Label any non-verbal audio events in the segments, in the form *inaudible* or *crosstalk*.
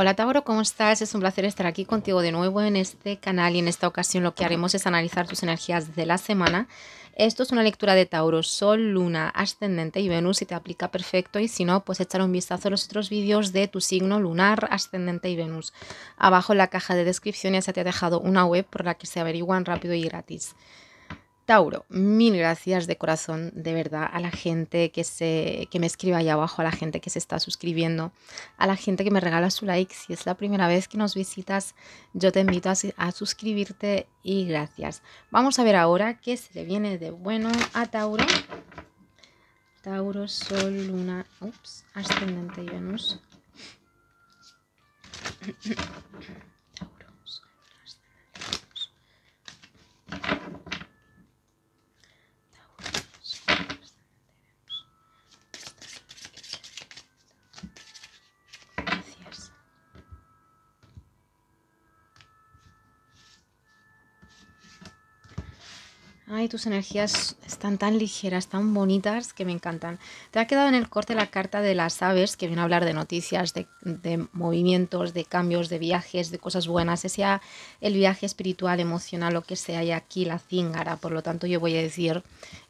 Hola Tauro, ¿cómo estás? Es un placer estar aquí contigo de nuevo en este canal y en esta ocasión lo que haremos es analizar tus energías de la semana. Esto es una lectura de Tauro, Sol, Luna, Ascendente y Venus si te aplica perfecto y si no, pues echar un vistazo a los otros vídeos de tu signo lunar, Ascendente y Venus. Abajo en la caja de descripción ya se te ha dejado una web por la que se averiguan rápido y gratis. Tauro, mil gracias de corazón, de verdad, a la gente que, se, me escribe ahí abajo, a la gente que se está suscribiendo, a la gente que me regala su like. Si es la primera vez que nos visitas, yo te invito a, suscribirte y gracias. Vamos a ver ahora qué se le viene de bueno a Tauro. Tauro, Sol, Luna, ups, ascendente y *clears throat* Tauro, Sol, ascendente Venus. Ay, tus energías están tan ligeras, tan bonitas, que me encantan. Te ha quedado en el corte la carta de las aves, que viene a hablar de noticias, de, movimientos, de cambios, de viajes, de cosas buenas, Ese sea el viaje espiritual, emocional, lo que sea, haya aquí la cíngara. Por lo tanto, yo voy a decir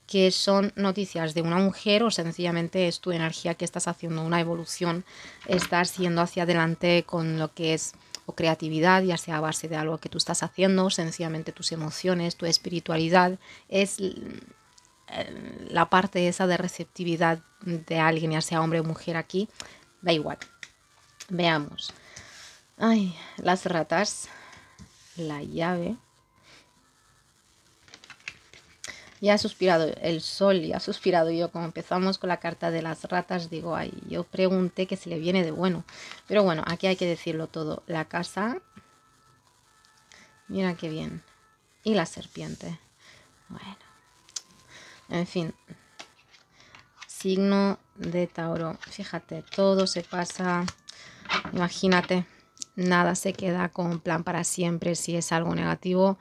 que son noticias de una mujer o sencillamente es tu energía que estás haciendo una evolución, estás yendo hacia adelante con lo que es creatividad, ya sea a base de algo que tú estás haciendo, sencillamente tus emociones, tu espiritualidad, es eh, la parte esa de receptividad de alguien, ya sea hombre o mujer aquí, da igual. Veamos. Ay, las ratas, la llave. Ya ha suspirado el sol, ya ha suspirado yo. Como empezamos con la carta de las ratas, digo, ahí yo pregunté que se le viene de bueno. Pero bueno, aquí hay que decirlo todo. La casa, mira qué bien. Y la serpiente. Bueno, en fin. Signo de Tauro. Fíjate, todo se pasa. Imagínate, nada se queda con plan para siempre. Si es algo negativo,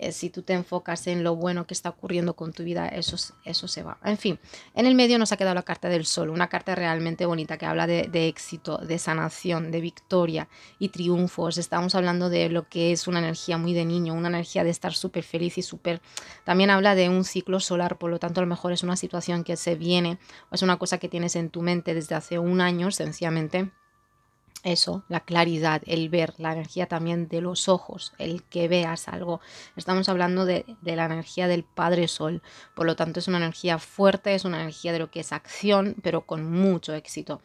eh, si tú te enfocas en lo bueno que está ocurriendo con tu vida, eso, eso se va. En fin, en el medio nos ha quedado la carta del sol, una carta realmente bonita que habla de, de éxito, de sanación, de victoria y triunfos. Estamos hablando de lo que es una energía muy de niño, una energía de estar súper feliz y súper... También habla de un ciclo solar, por lo tanto a lo mejor es una situación que se viene, o es una cosa que tienes en tu mente desde hace un año, sencillamente eso, la claridad, el ver, la energía también de los ojos, el que veas algo. Estamos hablando de, de, la energía del Padre Sol, por lo tanto es una energía fuerte, es una energía de lo que es acción, pero con mucho éxito.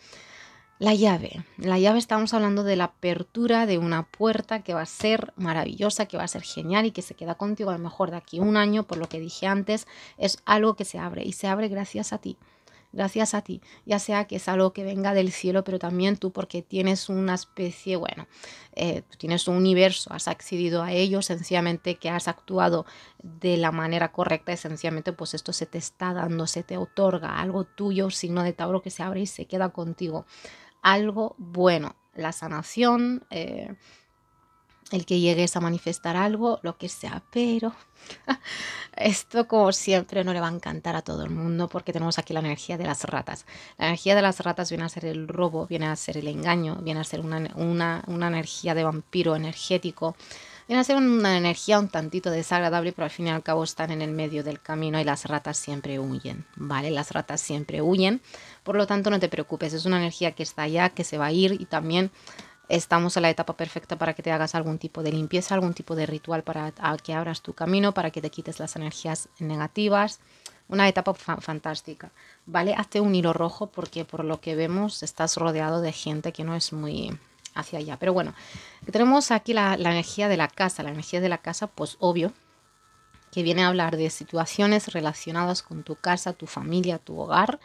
La llave, la llave estamos hablando de la apertura de una puerta que va a ser maravillosa, que va a ser genial y que se queda contigo a lo mejor de aquí un año, por lo que dije antes, es algo que se abre y se abre gracias a ti gracias a ti, ya sea que es algo que venga del cielo, pero también tú porque tienes una especie, bueno, eh, tienes un universo, has accedido a ello, sencillamente que has actuado de la manera correcta esencialmente pues esto se te está dando, se te otorga algo tuyo, signo de Tauro que se abre y se queda contigo, algo bueno, la sanación. Eh, el que llegues a manifestar algo, lo que sea, pero *laughs* esto como siempre no le va a encantar a todo el mundo porque tenemos aquí la energía de las ratas. La energía de las ratas viene a ser el robo, viene a ser el engaño, viene a ser una, energía de vampiro energético, viene a ser una energía un tantito desagradable, pero al fin y al cabo están en el medio del camino y las ratas siempre huyen, ¿vale? Las ratas siempre huyen, por lo tanto no te preocupes, es una energía que está allá, que se va a ir y también estamos en la etapa perfecta para que te hagas algún tipo de limpieza, algún tipo de ritual para que abras tu camino, para que te quites las energías negativas. Una etapa fantástica, ¿vale? Hazte un hilo rojo porque por lo que vemos estás rodeado de gente que no es muy hacia allá. Pero bueno, tenemos aquí la, la energía de la casa. La energía de la casa, pues obvio, que viene a hablar de situaciones relacionadas con tu casa, tu familia, tu hogar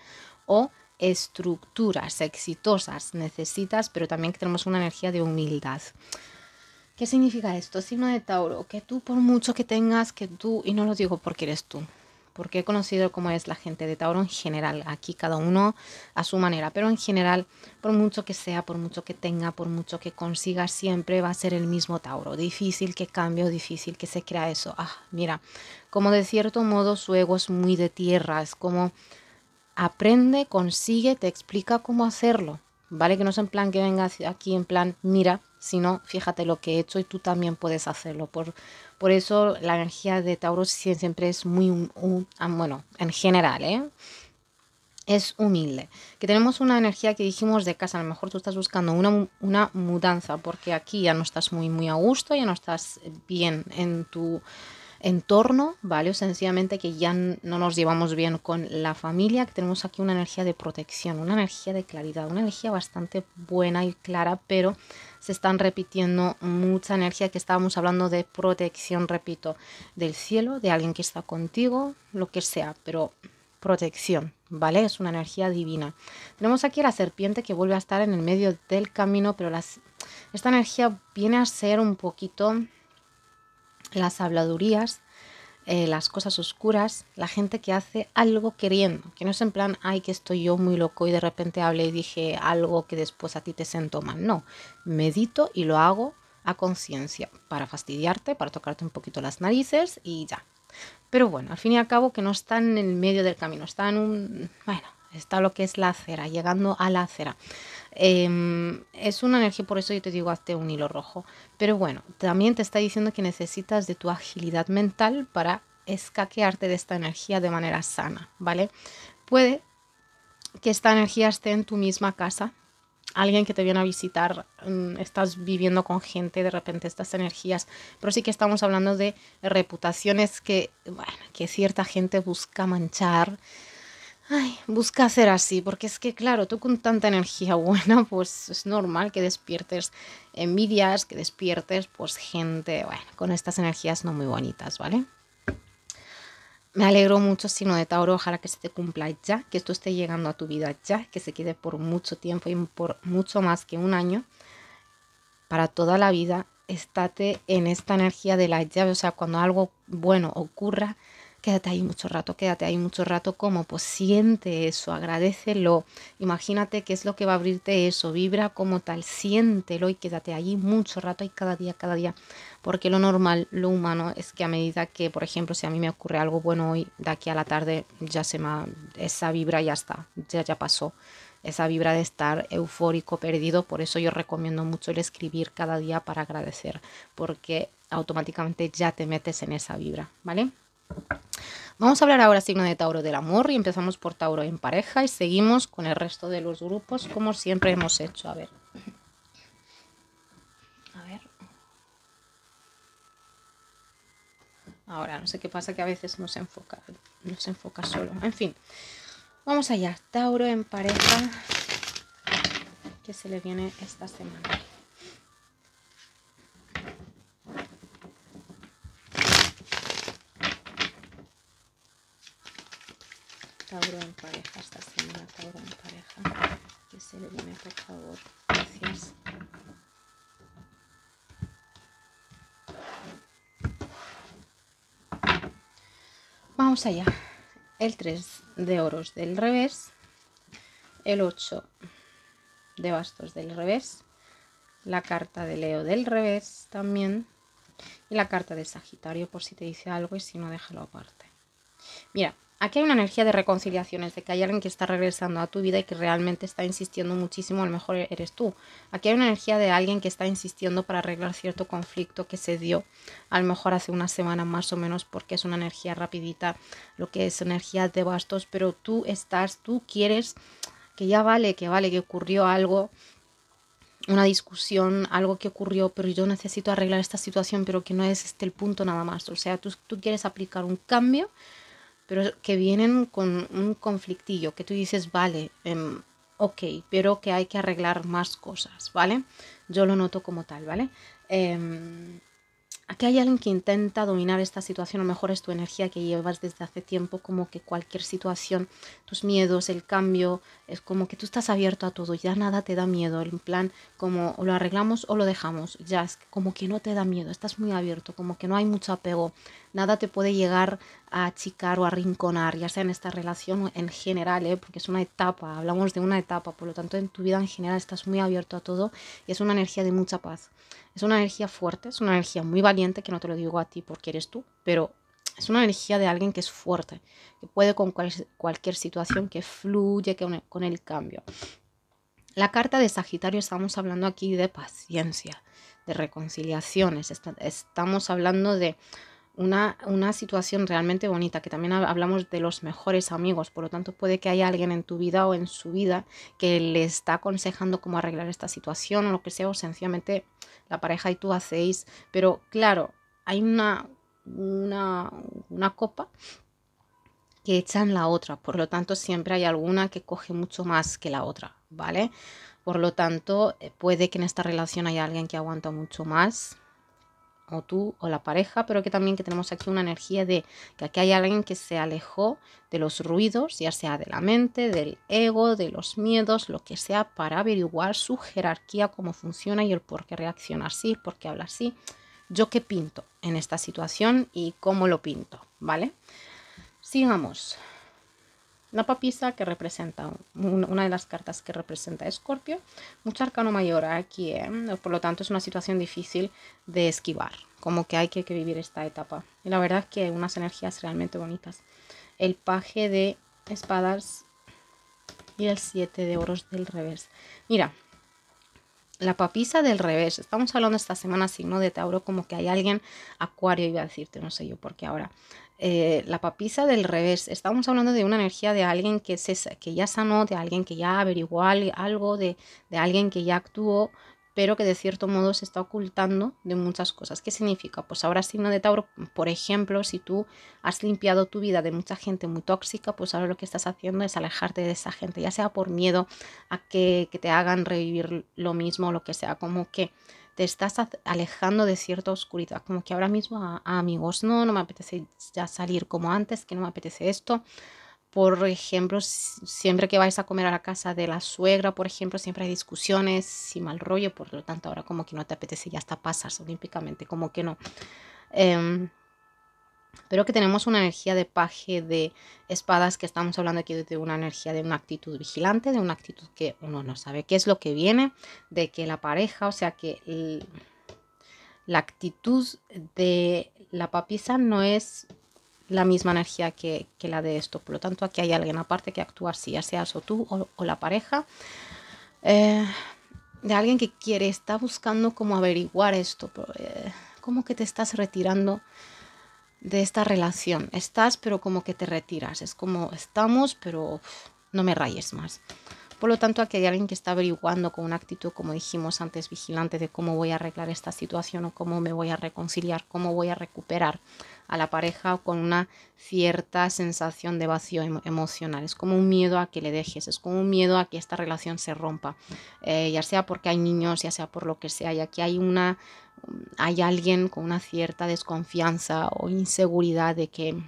o estructuras exitosas necesitas, pero también que tenemos una energía de humildad. ¿Qué significa esto? Signo de Tauro, que tú por mucho que tengas, que tú, y no lo digo porque eres tú, porque he conocido cómo es la gente de Tauro en general, aquí cada uno a su manera, pero en general, por mucho que sea, por mucho que tenga, por mucho que consiga, siempre va a ser el mismo Tauro. Difícil que cambie difícil que se crea eso. Ah, mira, como de cierto modo su ego es muy de tierra, es como aprende, consigue, te explica cómo hacerlo. ¿Vale? Que no es en plan que venga aquí en plan, mira, sino fíjate lo que he hecho y tú también puedes hacerlo. Por, por eso la energía de Tauro siempre es muy, ah, bueno, en general, ¿eh? es humilde. Que tenemos una energía que dijimos de casa, a lo mejor tú estás buscando una, una mudanza porque aquí ya no estás muy, muy a gusto, ya no estás bien en tu entorno, ¿vale? O sencillamente que ya no nos llevamos bien con la familia, que tenemos aquí una energía de protección, una energía de claridad, una energía bastante buena y clara, pero se están repitiendo mucha energía que estábamos hablando de protección, repito, del cielo, de alguien que está contigo, lo que sea, pero protección, ¿vale? Es una energía divina. Tenemos aquí la serpiente que vuelve a estar en el medio del camino, pero esta energía viene a ser un poquito las habladurías, eh, las cosas oscuras, la gente que hace algo queriendo, que no es en plan, ay, que estoy yo muy loco y de repente hablé y dije algo que después a ti te sentó mal. No, medito y lo hago a conciencia, para fastidiarte, para tocarte un poquito las narices y ya. Pero bueno, al fin y al cabo que no están en el medio del camino, están en un... Bueno, está lo que es la acera, llegando a la acera. Em, es una energía, por eso yo te digo, hazte un hilo rojo. Pero bueno, también te está diciendo que necesitas de tu agilidad mental para escaquearte de esta energía de manera sana, ¿vale? Puede que esta energía esté en tu misma casa, alguien que te viene a visitar, mm, estás viviendo con gente, de repente estas energías, pero sí que estamos hablando de reputaciones que, bueno, que cierta gente busca manchar, Ay, busca hacer así, porque es que claro, tú con tanta energía *laughs* buena, pues es normal que despiertes envidias, que despiertes pues gente, bueno, con estas energías no muy bonitas, ¿vale? Me alegro mucho, Sino de Tauro, ojalá que se te cumpla ya, que esto esté llegando a tu vida ya, que se quede por mucho tiempo y por mucho más que un año, para toda la vida, estate en esta energía de la llave, o sea, cuando algo bueno ocurra, quédate ahí mucho rato, quédate ahí mucho rato, como pues siente eso, agradecelo, imagínate qué es lo que va a abrirte eso, vibra como tal, siéntelo y quédate ahí mucho rato y cada día, cada día, porque lo normal, lo humano es que a medida que, por ejemplo, si a mí me ocurre algo bueno hoy, de aquí a la tarde ya se me, esa vibra ya está, ya, ya pasó esa vibra de estar eufórico, perdido. Por eso yo recomiendo mucho el escribir cada día para agradecer, porque automáticamente ya te metes en esa vibra, ¿vale? Vamos a hablar ahora signo de Tauro del amor y empezamos por Tauro en pareja y seguimos con el resto de los grupos como siempre hemos hecho. A ver. Ahora, no sé qué pasa que a veces no se enfoca, no se enfoca solo. En fin. Vamos allá, Tauro en pareja que se le viene esta semana. Cabrón en pareja, esta semana Tauro en pareja. Que se le dime, por favor. Gracias. Vamos allá. El 3 de oros del revés. El 8 de bastos del revés. La carta de Leo del revés también. Y la carta de Sagitario por si te dice algo y si no, déjalo aparte. Mira, Aquí hay una energía de reconciliaciones, de que hay alguien que está regresando a tu vida y que realmente está insistiendo muchísimo, a lo mejor eres tú. Aquí hay una energía de alguien que está insistiendo para arreglar cierto conflicto que se dio, a lo mejor hace una semana más o menos, porque es una energía rapidita, lo que es energía de bastos, pero tú estás, tú quieres que ya vale, que vale, que ocurrió algo, una discusión, algo que ocurrió, pero yo necesito arreglar esta situación, pero que no es este el punto nada más. O sea, tú, tú quieres aplicar un cambio pero que vienen con un conflictillo, que tú dices, vale, em, ok, pero que hay que arreglar más cosas, ¿vale? Yo lo noto como tal, ¿vale? Em, aquí hay alguien que intenta dominar esta situación, o mejor es tu energía que llevas desde hace tiempo, como que cualquier situación, tus miedos, el cambio, es como que tú estás abierto a todo, ya nada te da miedo, en plan como o lo arreglamos o lo dejamos, ya es como que no te da miedo, estás muy abierto, como que no hay mucho apego nada te puede llegar a achicar o a arrinconar, ya sea en esta relación en general, ¿eh? porque es una etapa, hablamos de una etapa, por lo tanto en tu vida en general estás muy abierto a todo y es una energía de mucha paz. Es una energía fuerte, es una energía muy valiente, que no te lo digo a ti porque eres tú, pero es una energía de alguien que es fuerte, que puede con cualquier situación, que fluye que con el cambio. La carta de Sagitario estamos hablando aquí de paciencia, de reconciliaciones, estamos hablando de una, situación realmente bonita, que también hablamos de los mejores amigos, por lo tanto puede que haya alguien en tu vida o en su vida que le está aconsejando cómo arreglar esta situación o lo que sea, o sencillamente la pareja y tú hacéis, pero claro, hay una, una, una copa que echan la otra, por lo tanto siempre hay alguna que coge mucho más que la otra, ¿vale? Por lo tanto, eh, puede que en esta relación haya alguien que aguanta mucho más, o tú o la pareja, pero que también que tenemos aquí una energía de que aquí hay alguien que se alejó de los ruidos, ya sea de la mente, del ego, de los miedos, lo que sea, para averiguar su jerarquía, cómo funciona y el por qué reacciona así, por qué habla así, yo qué pinto en esta situación y cómo lo pinto, ¿vale? Sigamos. La papisa que representa, una de las cartas que representa a Escorpio, mucho arcano mayor aquí, por lo tanto es una situación difícil de esquivar, como que hay que, vivir esta etapa. Y la verdad es que unas energías realmente bonitas. El paje de espadas y el 7 de oros del revés. Mira, la papisa del revés. Estamos hablando esta semana signo de Tauro como que hay alguien acuario, iba a decirte, no sé yo porque ahora. Eh, la papisa del revés. Estamos hablando de una energía de alguien que, que ya sanó, de alguien que ya averiguó algo, de, alguien que ya actuó, pero que de cierto modo se está ocultando de muchas cosas. ¿Qué significa? Pues ahora signo de Tauro, por ejemplo, si tú has limpiado tu vida de mucha gente muy tóxica, pues ahora lo que estás haciendo es alejarte de esa gente, ya sea por miedo a que, que te hagan revivir lo mismo o lo que sea, como que te estás alejando de cierta oscuridad, como que ahora mismo a, amigos, no, no me apetece ya salir como antes, que no me apetece esto. Por ejemplo, siempre que vais a comer a la casa de la suegra, por ejemplo, siempre hay discusiones y mal rollo, por lo tanto ahora como que no te apetece ya hasta pasas olímpicamente, como que no. Em, pero que tenemos una energía de paje de espadas que estamos hablando aquí de una energía de una actitud vigilante, de una actitud que uno no sabe qué es lo que viene, de que la pareja, o sea que la actitud de la papisa no es la misma energía que, la de esto. Por lo tanto, aquí hay alguien aparte que actúa, si ya seas o tú o, la pareja, eh, de alguien que quiere, está buscando cómo averiguar esto, eh, cómo que te estás retirando de esta relación. Estás, pero como que te retiras. Es como estamos, pero no me rayes más. Por lo tanto, aquí hay alguien que está averiguando con una actitud, como dijimos antes, vigilante de cómo voy a arreglar esta situación o cómo me voy a reconciliar, cómo voy a recuperar a la pareja o con una cierta sensación de vacío emocional. Es como un miedo a que le dejes, es como un miedo a que esta relación se rompa, eh, ya sea porque hay niños, ya sea por lo que sea, y aquí hay una hay alguien con una cierta desconfianza o inseguridad de que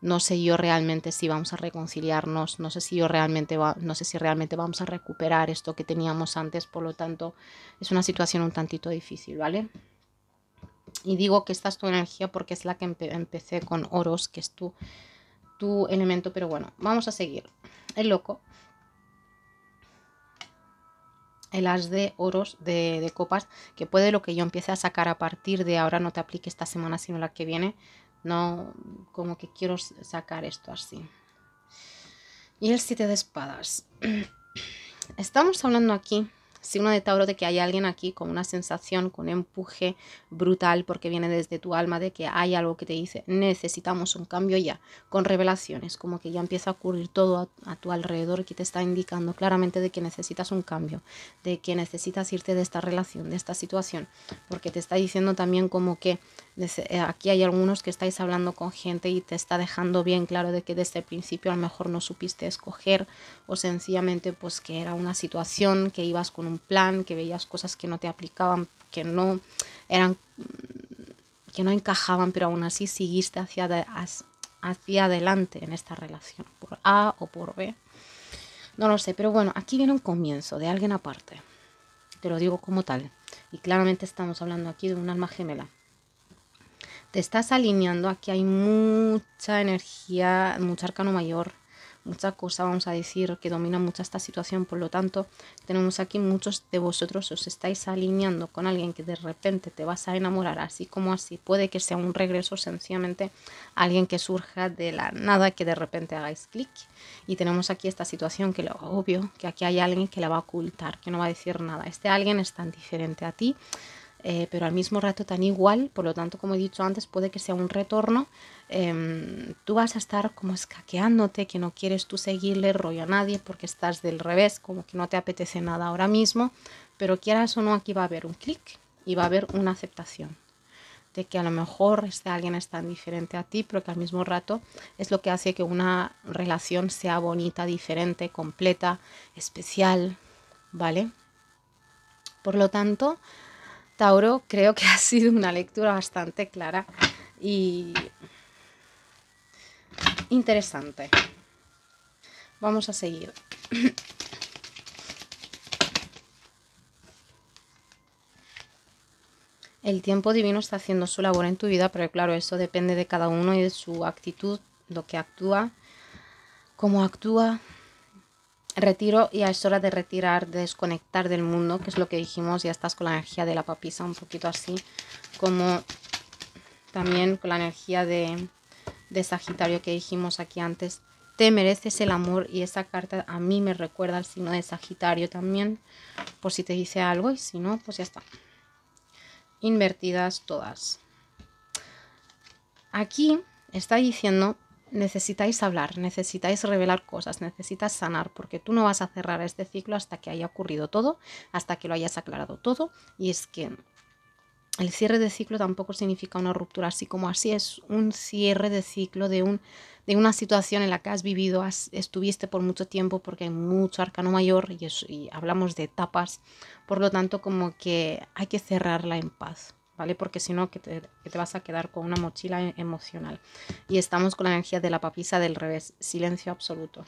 no sé yo realmente si vamos a reconciliarnos, no sé si yo realmente no sé si realmente vamos a recuperar esto que teníamos antes, por lo tanto, es una situación un tantito difícil, ¿vale? Y digo que esta es tu energía porque es la que empecé con Oros, que es tu, tu elemento, pero bueno, vamos a seguir. El loco el as de oros de, de, copas, que puede lo que yo empiece a sacar a partir de ahora, no te aplique esta semana, sino la que viene, no como que quiero sacar esto así. Y el 7 de espadas. *clears throat* Estamos hablando aquí signo de Tauro de que hay alguien aquí con una sensación, con empuje brutal porque viene desde tu alma de que hay algo que te dice necesitamos un cambio ya, con revelaciones, como que ya empieza a ocurrir todo a, tu alrededor que te está indicando claramente de que necesitas un cambio, de que necesitas irte de esta relación, de esta situación, porque te está diciendo también como que eh, aquí hay algunos que estáis hablando con gente y te está dejando bien claro de que desde el principio a lo mejor no supiste escoger o sencillamente pues que era una situación que ibas con un un plan, que veías cosas que no te aplicaban, que no eran que no encajaban, pero aún así seguiste hacia, hacia adelante en esta relación, por A o por B. No lo sé, pero bueno, aquí viene un comienzo de alguien aparte. Te lo digo como tal. Y claramente estamos hablando aquí de un alma gemela. Te estás alineando, aquí hay mucha energía, mucho arcano mayor, mucha cosa, vamos a decir, que domina mucha esta situación. Por lo tanto, tenemos aquí muchos de vosotros os estáis alineando con alguien que de repente te vas a enamorar, así como así. Puede que sea un regreso, sencillamente alguien que surja de la nada, que de repente hagáis clic. Y tenemos aquí esta situación que lo obvio, que aquí hay alguien que la va a ocultar, que no va a decir nada. Este alguien es tan diferente a ti eh, pero al mismo rato tan igual, por lo tanto, como he dicho antes, puede que sea un retorno. Em, tú vas a estar como escaqueándote, que no quieres tú seguirle rollo a nadie porque estás del revés, como que no te apetece nada ahora mismo, pero quieras o no, aquí va a haber un clic y va a haber una aceptación de que a lo mejor este alguien es tan diferente a ti, pero que al mismo rato es lo que hace que una relación sea bonita, diferente, completa, especial, ¿vale? Por lo tanto, Tauro, creo que *laughs* ha sido una lectura bastante clara y interesante. Vamos a seguir. *clears throat* El tiempo divino está haciendo su labor en tu vida, pero claro, eso depende de cada uno y de su actitud, lo que actúa, cómo actúa, retiro y es hora de retirar, desconectar del mundo, que es lo que dijimos, ya estás con la energía de la papisa, un poquito así, como también con la energía de, de Sagitario que dijimos aquí antes. Te mereces el amor y esa carta a mí me recuerda al signo de Sagitario también, por si te dice algo y si no, pues ya está. Invertidas todas. Aquí está diciendo necesitáis hablar, necesitáis revelar cosas, necesitas sanar, porque tú no vas a cerrar este ciclo hasta que haya ocurrido todo, hasta que lo hayas aclarado todo. Y es que el cierre de ciclo tampoco significa una ruptura así como así, es un cierre de ciclo de, un, de una situación en la que has vivido, estuviste por mucho tiempo, porque hay mucho arcano mayor y, es, y hablamos de etapas, por lo tanto como que hay que cerrarla en paz. Porque si no, te vas a quedar con una mochila e, emocional. Y estamos con la energía de la papisa del revés, silencio absoluto.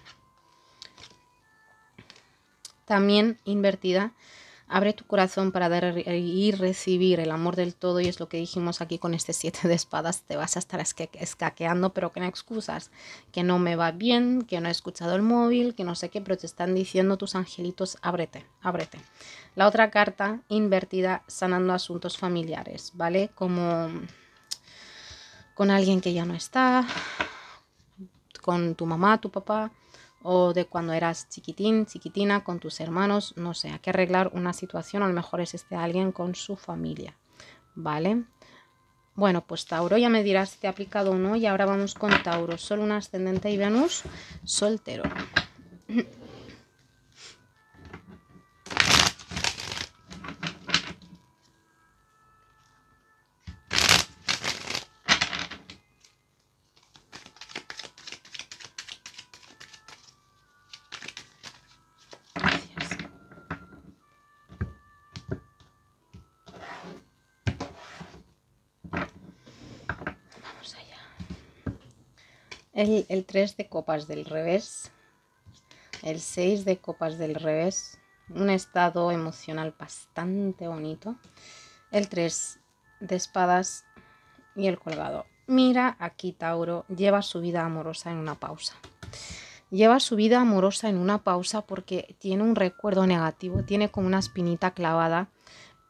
También invertida Abre tu corazón para dar y recibir el amor del todo y es lo que dijimos aquí con este siete de espadas. Te vas a estar escaqueando, pero con excusas. Que no me va bien, que no he escuchado el móvil, que no sé qué, pero te están diciendo tus angelitos, ábrete, ábrete. La otra carta, invertida, sanando asuntos familiares, ¿vale? Como con alguien que ya no está, con tu mamá, tu papá, o de cuando eras chiquitín, chiquitina, con tus hermanos, no sé, hay que arreglar una situación, a lo mejor es este alguien con su familia, ¿vale? Bueno, pues Tauro, ya me dirás si te ha aplicado o no y ahora vamos con Tauro, solo un ascendente y Venus soltero. el, 3 de copas del revés, el 6 de copas del revés, un estado emocional bastante bonito, el 3 de espadas y el colgado. Mira, aquí Tauro lleva su vida amorosa en una pausa. Lleva su vida amorosa en una pausa porque tiene un recuerdo negativo, tiene como una espinita clavada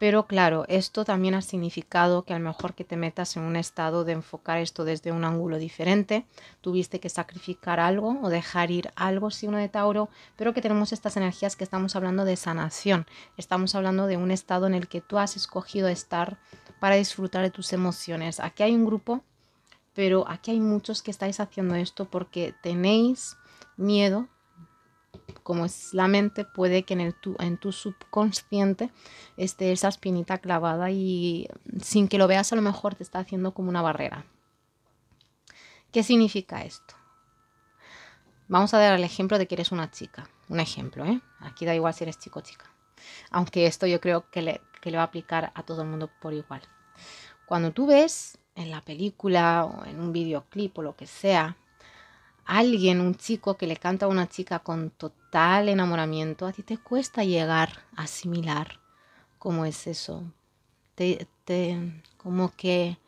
pero claro, esto también ha significado que a lo mejor que te metas en un estado de enfocar esto desde un ángulo diferente, tuviste que sacrificar algo o dejar ir algo, si uno de Tauro, pero que tenemos estas energías que estamos hablando de sanación, estamos hablando de un estado en el que tú has escogido estar para disfrutar de tus emociones. Aquí hay un grupo, pero aquí hay muchos que estáis haciendo esto porque tenéis miedo como es la mente, puede que en, tu, subconsciente esté esa espinita clavada y sin que lo veas a lo mejor te está haciendo como una barrera. ¿Qué significa esto? Vamos a dar el ejemplo de que eres una chica. Un ejemplo, ¿eh? Aquí da igual si eres chico o chica. Aunque esto yo creo que que le va a aplicar a todo el mundo por igual. Cuando tú ves en la película o en un videoclip o lo que sea, alguien, un chico que le canta a una chica con total enamoramiento, a ti te cuesta llegar a asimilar cómo es eso. Te, como que,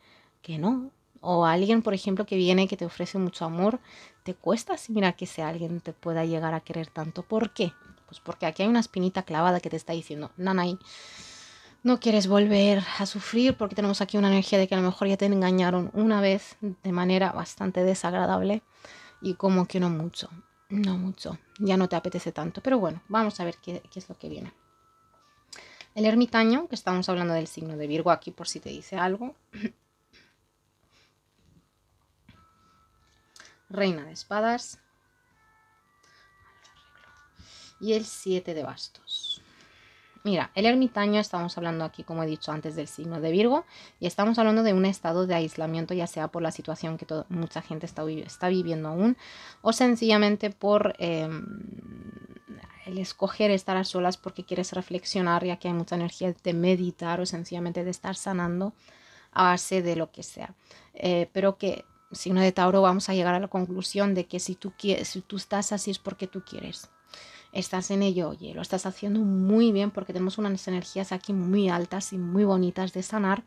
que no. O alguien, por ejemplo, que viene que te ofrece mucho amor, te cuesta asimilar que sea alguien te pueda llegar a querer tanto. ¿Por qué? Pues porque aquí hay una espinita clavada que te está diciendo, nanay, no quieres volver a sufrir porque tenemos aquí una energía de que a lo mejor ya te engañaron una vez de manera bastante desagradable y como que no mucho, no mucho, ya no te apetece tanto, pero bueno, vamos a ver qué, qué es lo que viene. El ermitaño, que estamos hablando del signo de Virgo aquí por si te dice algo. Reina de espadas. Y el siete de bastos. Mira, el ermitaño, estamos hablando aquí, como he dicho antes, del signo de Virgo, y estamos hablando de un estado de aislamiento, ya sea por la situación que mucha gente está, viviendo aún, o sencillamente por em, el escoger estar a solas porque quieres reflexionar, ya que hay mucha energía de meditar o sencillamente de estar sanando a base de lo que sea. Eh, pero que signo de Tauro vamos a llegar a la conclusión de que si tú estás así es porque tú quieres estás en ello, oye, lo estás haciendo muy bien porque tenemos unas energías aquí muy altas y muy bonitas de sanar,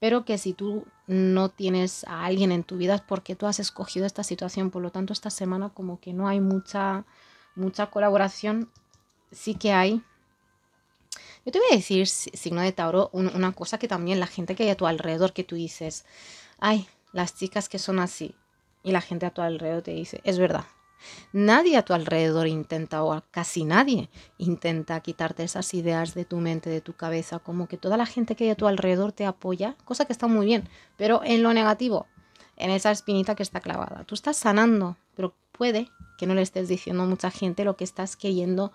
pero que si tú no tienes a alguien en tu vida es porque tú has escogido esta situación, por lo tanto esta semana como que no hay mucha, mucha colaboración, sí que hay. Yo te voy a decir, signo de Tauro, una cosa que también la gente que hay a tu alrededor, que tú dices, ay, las chicas que son así, y la gente a tu alrededor te dice, es verdad, Nadie a tu alrededor intenta, o casi nadie, intenta quitarte esas ideas de tu mente, de tu cabeza, como que toda la gente que hay a tu alrededor te apoya, cosa que está muy bien, pero en lo negativo, en esa espinita que está clavada. Tú estás sanando, pero puede que no le estés diciendo a mucha gente lo que estás queriendo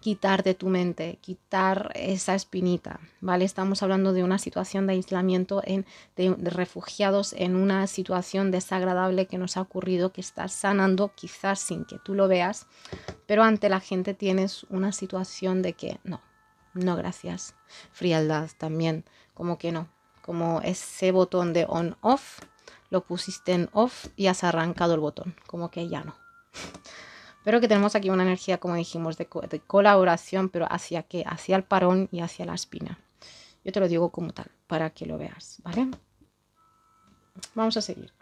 quitar de tu mente, quitar esa espinita, ¿vale? Estamos hablando de una situación de aislamiento, en, de, de refugiados en una situación desagradable que nos ha ocurrido, que estás sanando quizás sin que tú lo veas, pero ante la gente tienes una situación de que no, no gracias, frialdad también, como que no, como ese botón de on-off, lo pusiste en off y has arrancado el botón, como que ya no pero que tenemos aquí una energía, como dijimos, de, colaboración, pero hacia qué? Hacia el parón y hacia la espina. Yo te lo digo como tal, para que lo veas, ¿vale? Vamos a seguir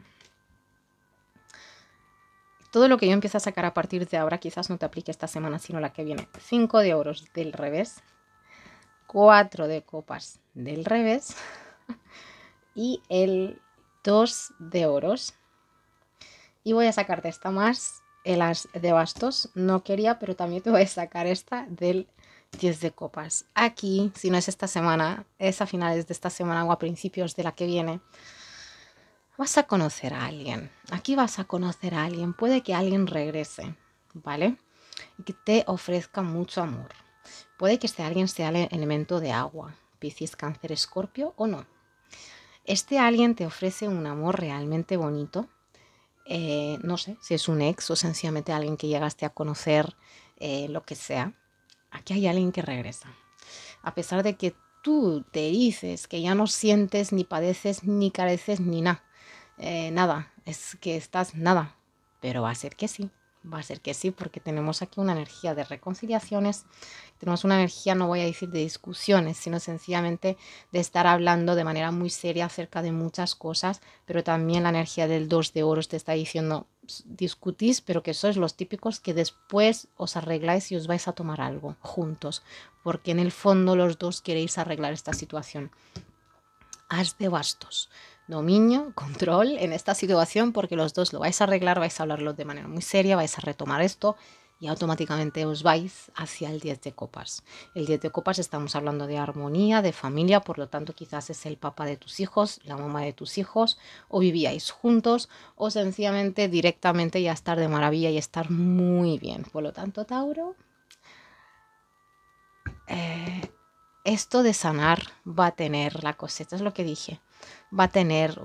todo lo que yo empiezo a sacar a partir de ahora quizás no te aplique esta semana, sino la que viene. 5 de oros del revés, 4 de copas del revés *laughs* y el 2 de oros. Y voy a sacarte esta más el de bastos. No quería, pero también te voy a sacar esta del 10 de copas. Aquí, si no es esta semana, es a finales de esta semana o a principios de la que viene, vas a conocer a alguien. Aquí vas a conocer a alguien. Puede que alguien regrese, ¿vale? Y que te ofrezca mucho amor. Puede que este alguien sea el elemento de agua, Piscis, Cáncer, Escorpio o no. Este alguien te ofrece un amor realmente bonito eh, no sé, si es un ex o sencillamente alguien que llegaste a conocer, eh, lo que sea, aquí hay alguien que regresa. A pesar de que tú te dices que ya no sientes, ni padeces, ni careces, ni nada. Eh, nada, es que estás nada, pero va a ser que sí, Va a ser que sí, porque tenemos aquí una energía de reconciliaciones, tenemos una energía, no voy a decir de discusiones, sino sencillamente de estar hablando de manera muy seria acerca de muchas cosas, pero también la energía del 2 de oros te está diciendo, discutís, pero que sois los típicos que después os arregláis y os vais a tomar algo juntos, porque en el fondo los dos queréis arreglar esta situación. Haz de bastos dominio, control en esta situación porque los dos lo vais a arreglar, vais a hablarlo de manera muy seria, vais a retomar esto y automáticamente os vais hacia el 10 de copas. El 10 de copas estamos hablando de armonía, de familia, por lo tanto quizás es el papá de tus hijos, la mamá de tus hijos, o vivíais juntos, o sencillamente directamente ya estar de maravilla y estar muy bien. Por lo tanto, Tauro, eh, esto de sanar va a tener la cosecha, es lo que dije va a tener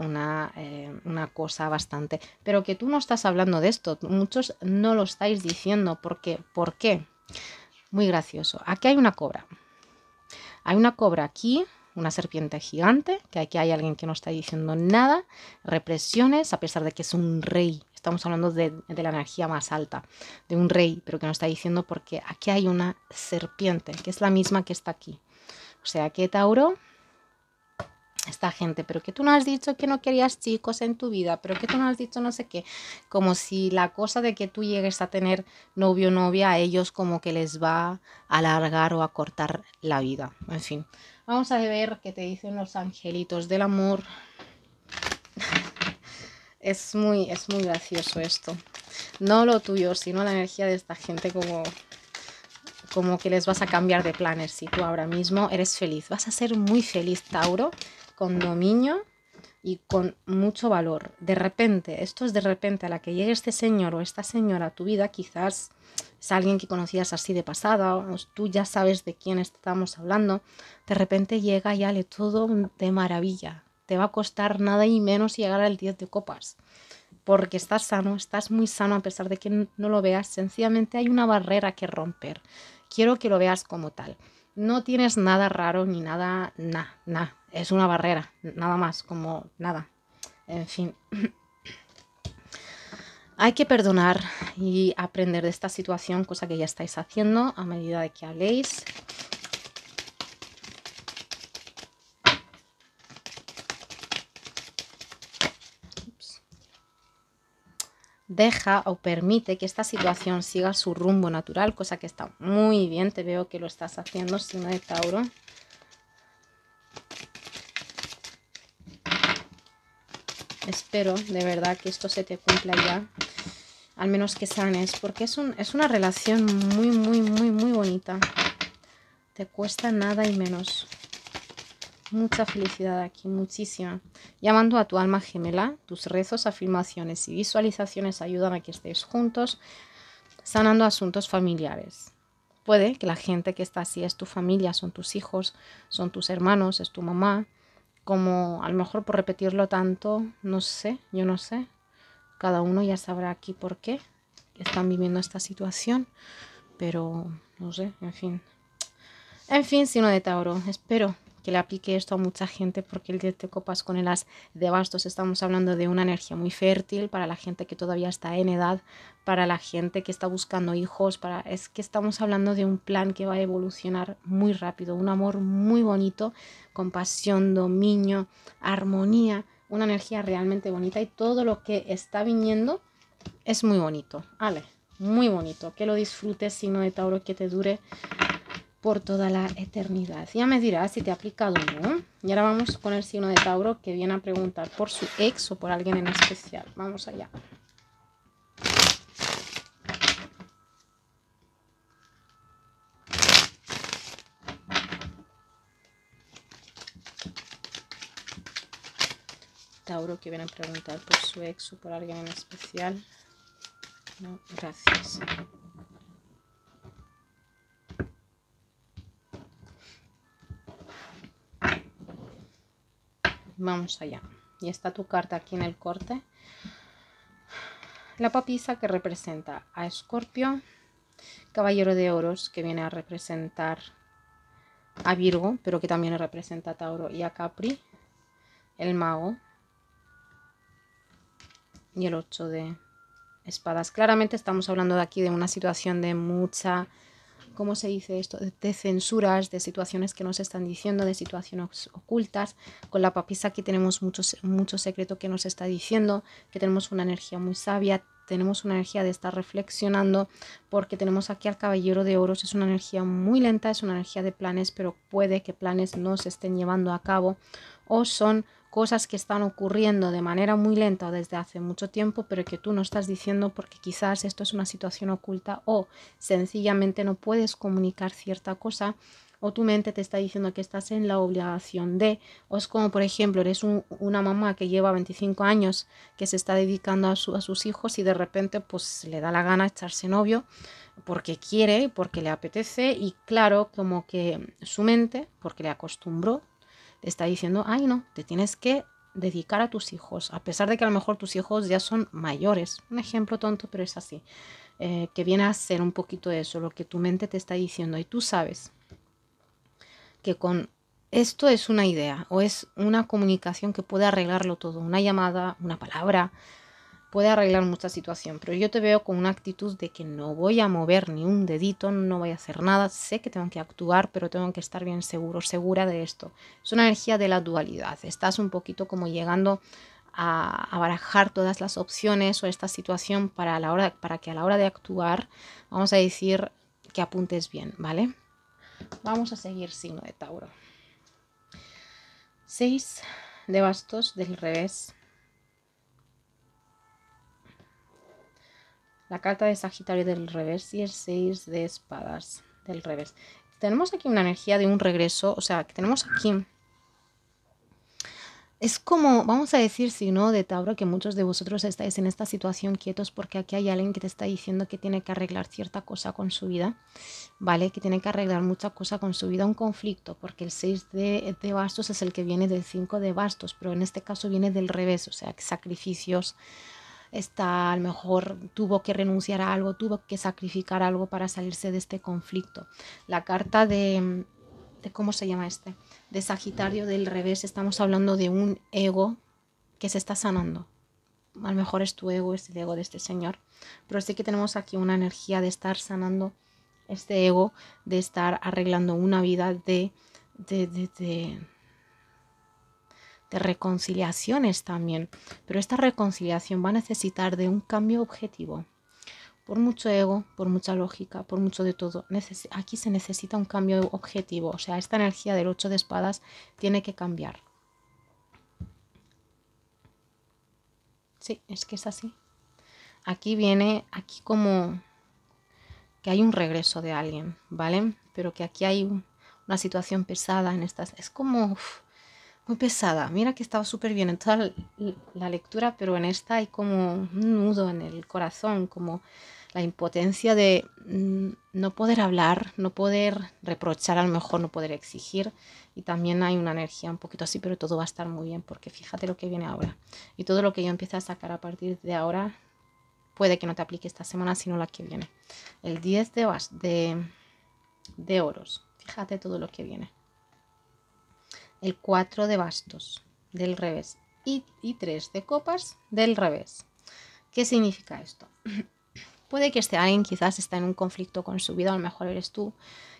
eh, una, cosa bastante. Pero que tú no estás hablando de esto, muchos no lo estáis diciendo. porque ¿Por qué? Muy gracioso. Aquí hay una cobra. Hay una cobra aquí, una serpiente gigante, que aquí hay alguien que no está diciendo nada, represiones, a pesar de que es un rey. Estamos hablando de, de la energía más alta, de un rey, pero que no está diciendo porque aquí hay una serpiente, que es la misma que está aquí. O sea que Tauro esta gente, pero que tú no has dicho que no querías chicos en tu vida, pero que tú no has dicho no sé qué, como si la cosa de que tú llegues a tener novio o novia a ellos como que les va a alargar o a cortar la vida. En fin, vamos a ver qué te dicen los angelitos del amor. *laughs* es muy, es muy gracioso esto. No lo tuyo, sino la energía de esta gente como como que les vas a cambiar de planes si tú ahora mismo eres feliz. Vas a ser muy feliz, Tauro con dominio y con mucho valor. De repente, esto es de repente, a la que llegue este señor o esta señora a tu vida, quizás es alguien que conocías así de pasada, tú ya sabes de quién estamos hablando, de repente llega y ale todo de maravilla. Te va a costar nada y menos llegar al 10 de copas. Porque estás sano, estás muy sano a pesar de que no lo veas, sencillamente hay una barrera que romper. Quiero que lo veas como tal no tienes nada raro ni nada, nada, nada. Es una barrera, nada más, como nada. En fin. *clears throat* Hay que perdonar y aprender de esta situación, cosa que ya estáis haciendo a medida de que habléis. deja o permite que esta situación siga su rumbo natural, cosa que está muy bien, te veo que lo estás haciendo, signo de Tauro. Espero de verdad que esto se te cumpla ya, al menos que sanes, porque es, es una relación muy, muy, muy, muy bonita. Te cuesta nada y menos mucha felicidad aquí, muchísima. Llamando a tu alma gemela, tus rezos, afirmaciones y visualizaciones ayudan a que estés juntos, sanando asuntos familiares. Puede que la gente que está así es tu familia, son tus hijos, son tus hermanos, es tu mamá. Como a lo mejor por repetirlo tanto, no sé, yo no sé. Cada uno ya sabrá aquí por qué están viviendo esta situación, pero no sé, en fin. En fin, sino de Tauro, espero que le aplique esto a mucha gente porque el 10 de copas con el as de bastos estamos hablando de una energía muy fértil para la gente que todavía está en edad, para la gente que está buscando hijos, para es que estamos hablando de un plan que va a evolucionar muy rápido, un amor muy bonito, compasión, dominio, armonía, una energía realmente bonita y todo lo que está viniendo es muy bonito. Ale, muy bonito. Que lo disfrutes, signo de Tauro, que te dure por toda la eternidad. Ya me dirás si te ha aplicado o no. Y ahora vamos con el signo de Tauro que viene a preguntar por su ex o por alguien en especial. Vamos allá. Tauro que viene a preguntar por su ex o por alguien en especial. No, gracias. Vamos allá. Y está tu carta aquí en el corte. La papisa que representa a Escorpio, Caballero de Oros que viene a representar a Virgo, pero que también representa a Tauro y a Capri, el mago y el 8 de espadas. Claramente estamos hablando de aquí de una situación de mucha ¿cómo se dice esto? De censuras, de situaciones que nos están diciendo, de situaciones ocultas. Con la papisa aquí tenemos mucho secreto que nos está diciendo, que tenemos una energía muy sabia, tenemos una energía de estar reflexionando, porque tenemos aquí al caballero de oros, es una energía muy lenta, es una energía de planes, pero puede que planes no se estén llevando a cabo o son cosas que están ocurriendo de manera muy lenta o desde hace mucho tiempo, pero que tú no estás diciendo porque quizás esto es una situación oculta o sencillamente no puedes comunicar cierta cosa o tu mente te está diciendo que estás en la obligación de, o es como por ejemplo, eres una mamá que lleva 25 años, que se está dedicando a, a, sus hijos y de repente pues le da la gana echarse novio porque quiere, porque le apetece y claro, como que su mente, porque le acostumbró te está diciendo, ay no, te tienes que dedicar a tus hijos, a pesar de que a lo mejor tus hijos ya son mayores. Un ejemplo tonto, pero es así, eh, que viene a ser un poquito eso, lo que tu mente te está diciendo y tú sabes que con esto es una idea o es una comunicación que puede arreglarlo todo, una llamada, una palabra, puede arreglar mucha situación, pero yo te veo con una actitud de que no voy a mover ni un dedito, no voy a hacer nada, sé que tengo que actuar, pero tengo que estar bien seguro, segura de esto. Es una energía de la dualidad, estás un poquito como llegando a, barajar todas las opciones o esta situación para, la hora, para que a la hora de actuar, vamos a decir que apuntes bien, ¿vale? Vamos a seguir signo de Tauro. Seis de bastos del revés la carta de Sagitario del revés y el 6 de espadas del revés. Tenemos aquí una energía de un regreso, o sea, que tenemos aquí... Es como, vamos a decir, si no, de Tauro, que muchos de vosotros estáis en esta situación quietos porque aquí hay alguien que te está diciendo que tiene que arreglar cierta cosa con su vida, ¿vale? Que tiene que arreglar mucha cosa con su vida, un conflicto, porque el 6 de, bastos es el que viene del 5 de bastos, pero en este caso viene del revés, o sea, sacrificios, está a lo mejor tuvo que renunciar a algo, tuvo que sacrificar algo para salirse de este conflicto. La carta de, mm, de ¿cómo se llama este? De Sagitario del revés, estamos hablando de un ego que se está sanando. A lo mejor es tu ego, es el ego de este señor, pero sí que tenemos aquí una energía de estar sanando este ego, de estar arreglando una vida de, de de reconciliaciones también, pero esta reconciliación va a necesitar de un cambio objetivo. Por mucho ego, por mucha lógica, por mucho de todo, aquí se necesita un cambio objetivo, o sea, esta energía del 8 de espadas tiene que cambiar. Sí, es que es así. Aquí viene, aquí como que hay un regreso de alguien, ¿vale? Pero que aquí hay una situación pesada en estas... Es como muy pesada. Mira que estaba súper bien en toda la lectura, pero en esta hay como un nudo en el corazón, como la impotencia de mm, no poder hablar, no poder reprochar, a lo mejor no poder exigir. Y también hay una energía un poquito así, pero todo va a estar muy bien, porque fíjate lo que viene ahora. Y todo lo que yo empiece a sacar a partir de ahora, puede que no te aplique esta semana, sino la que viene. El 10 de, de, de oros. Fíjate todo lo que viene el 4 de bastos del revés y, 3 de copas del revés. ¿Qué significa esto? *clears throat* Puede que este alguien quizás está en un conflicto con su vida, a lo mejor eres tú,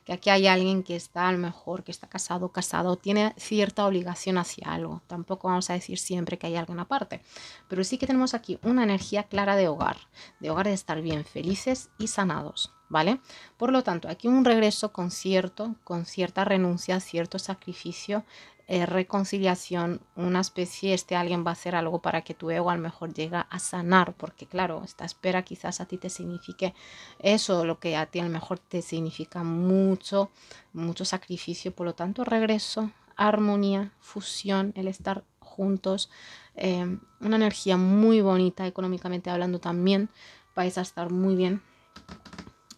que aquí hay alguien que está a lo mejor, que está casado, casado, tiene cierta obligación hacia algo. Tampoco vamos a decir siempre que hay alguien aparte, pero sí que tenemos aquí una energía clara de hogar, de hogar de estar bien felices y sanados. ¿vale? Por lo tanto, aquí un regreso con cierto, con cierta renuncia, cierto sacrificio, eh, reconciliación, una especie, este alguien va a hacer algo para que tu ego a lo mejor llega a sanar, porque claro, esta espera quizás a ti te signifique eso, lo que a ti a lo mejor te significa mucho, mucho sacrificio, por lo tanto, regreso, armonía, fusión, el estar juntos, eh, una energía muy bonita económicamente hablando también, vais a estar muy bien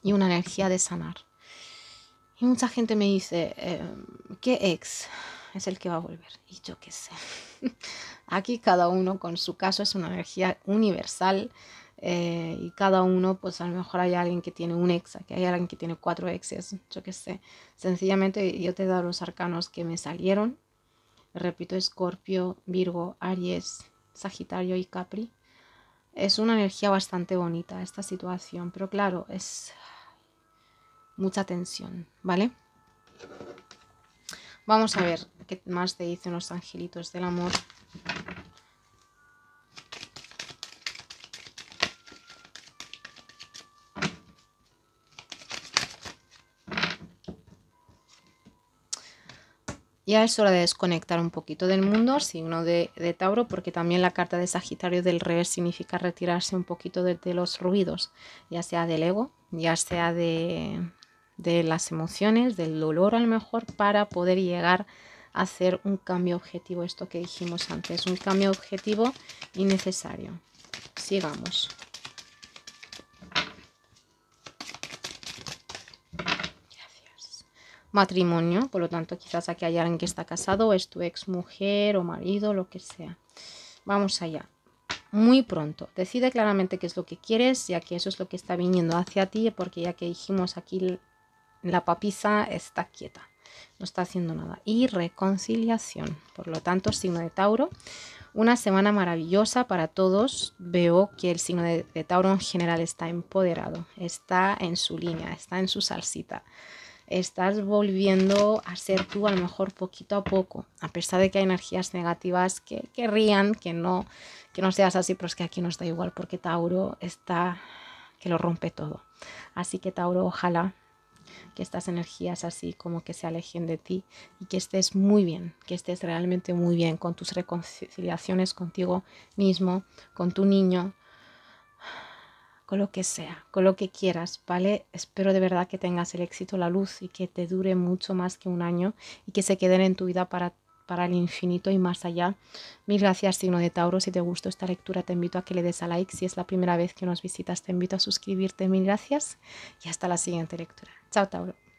y una energía de sanar. Y mucha gente me dice, em, ¿qué ex es el que va a volver? Y yo qué sé. *laughs* Aquí cada uno con su caso es una energía universal eh, y cada uno, pues a lo mejor hay alguien que tiene un ex, que hay alguien que tiene cuatro exes, yo qué sé. Sencillamente yo te he dado los arcanos que me salieron. Repito, Escorpio, Virgo, Aries, Sagitario y Capri. Es una energía bastante bonita esta situación, pero claro, es mucha tensión, ¿vale? Vamos a ver qué más te dicen los angelitos del amor. Ya es hora de desconectar un poquito del mundo, signo de, Tauro, porque también la carta de Sagitario del revés significa retirarse un poquito de, los ruidos, ya sea del ego, ya sea de, de las emociones, del dolor a lo mejor, para poder llegar a hacer un cambio objetivo, esto que dijimos antes, un cambio objetivo y necesario. Sigamos. matrimonio, por lo tanto quizás aquí hay alguien que está casado, es tu ex mujer o marido, lo que sea. Vamos allá. Muy pronto, decide claramente qué es lo que quieres, ya que eso es lo que está viniendo hacia ti, porque ya que dijimos aquí la papisa está quieta, no está haciendo nada. Y reconciliación, por lo tanto, signo de Tauro, una semana maravillosa para todos. Veo que el signo de, de Tauro en general está empoderado, está en su línea, está en su salsita estás volviendo a ser tú a lo mejor poquito a poco, a pesar de que hay energías negativas que querrían que no, que no seas así, pero es que aquí nos da igual porque Tauro está que lo rompe todo. Así que Tauro, ojalá que estas energías así como que se alejen de ti y que estés muy bien, que estés realmente muy bien con tus reconciliaciones contigo mismo, con tu niño, con lo que sea, con lo que quieras, ¿vale? Espero de verdad que tengas el éxito, la luz y que te dure mucho más que un año y que se queden en tu vida para para el infinito y más allá. Mil gracias, signo de Tauro. Si te gustó esta lectura, te invito a que le des a like. Si es la primera vez que nos visitas, te invito a suscribirte. Mil gracias y hasta la siguiente lectura. Chao, Tauro.